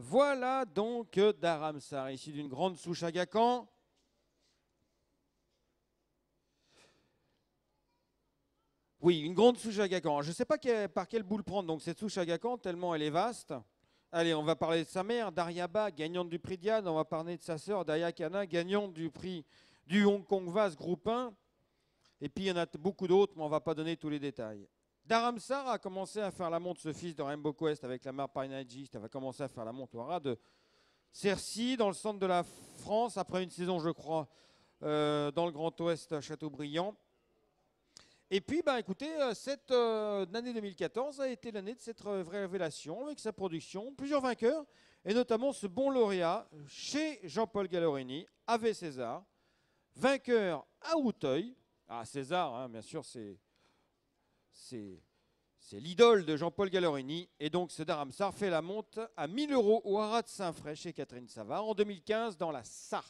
Voilà donc Daramsar, ici d'une grande souche à Gacan. Oui, une grande souche à Gacan. Je ne sais pas par quelle boule prendre donc cette souche à Gacan, tellement elle est vaste. Allez, on va parler de sa mère, d'Aryaba, gagnante du prix Diane. On va parler de sa sœur, Dayakana, gagnante du prix du Hong Kong Vase Group 1. Et puis il y en a beaucoup d'autres, mais on ne va pas donner tous les détails. D'Aramsar a commencé à faire la montre, ce fils de Rainbow Quest, avec la mare Il avait commencé à faire la montre au de Cercy, dans le centre de la France, après une saison, je crois, euh, dans le Grand Ouest à Châteaubriand. Et puis, bah, écoutez, euh, cette euh, année 2014 a été l'année de cette vraie révélation, avec sa production, plusieurs vainqueurs, et notamment ce bon lauréat chez Jean-Paul Gallorini, avec César, vainqueur à Auteuil. à ah, César, hein, bien sûr, c'est c'est l'idole de Jean-Paul Gallorini. Et donc, ce Daramsar fait la monte à 1000 euros au Haras de Saint-Fray chez Catherine Savard en 2015 dans la Sar.